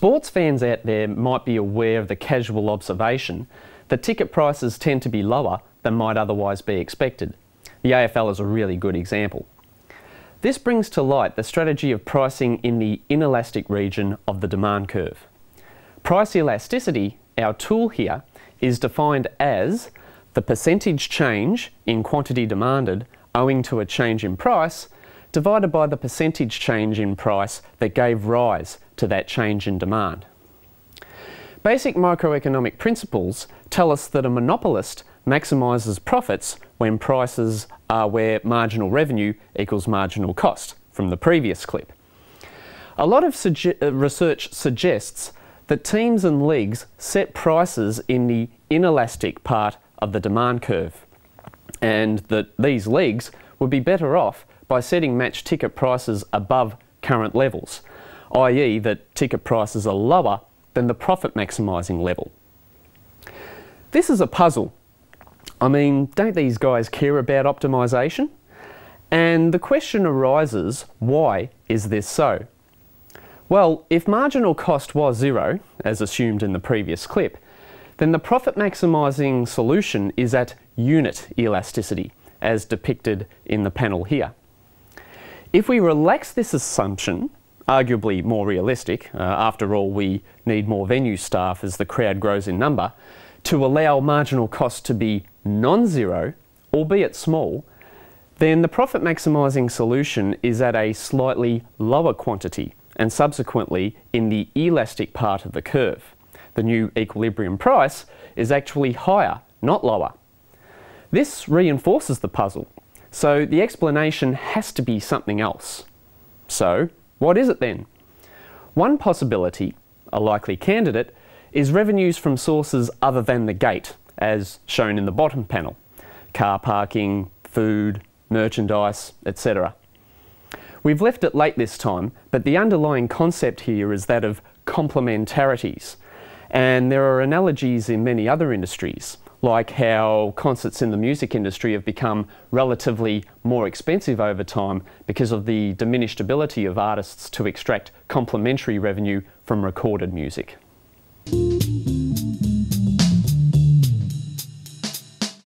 Sports fans out there might be aware of the casual observation that ticket prices tend to be lower than might otherwise be expected. The AFL is a really good example. This brings to light the strategy of pricing in the inelastic region of the demand curve. Price elasticity, our tool here, is defined as the percentage change in quantity demanded owing to a change in price divided by the percentage change in price that gave rise to that change in demand. Basic microeconomic principles tell us that a monopolist maximises profits when prices are where marginal revenue equals marginal cost from the previous clip. A lot of suge uh, research suggests that teams and leagues set prices in the inelastic part of the demand curve, and that these leagues would be better off by setting match ticket prices above current levels, i.e. that ticket prices are lower than the profit maximising level. This is a puzzle. I mean, don't these guys care about optimisation? And the question arises, why is this so? Well, if marginal cost was zero, as assumed in the previous clip, then the profit maximising solution is at unit elasticity, as depicted in the panel here. If we relax this assumption, arguably more realistic, uh, after all we need more venue staff as the crowd grows in number, to allow marginal cost to be non-zero, albeit small, then the profit maximising solution is at a slightly lower quantity and subsequently in the elastic part of the curve. The new equilibrium price is actually higher, not lower. This reinforces the puzzle so the explanation has to be something else. So, what is it then? One possibility, a likely candidate, is revenues from sources other than the gate, as shown in the bottom panel car parking, food, merchandise, etc. We've left it late this time, but the underlying concept here is that of complementarities, and there are analogies in many other industries, like how concerts in the music industry have become relatively more expensive over time because of the diminished ability of artists to extract complementary revenue from recorded music.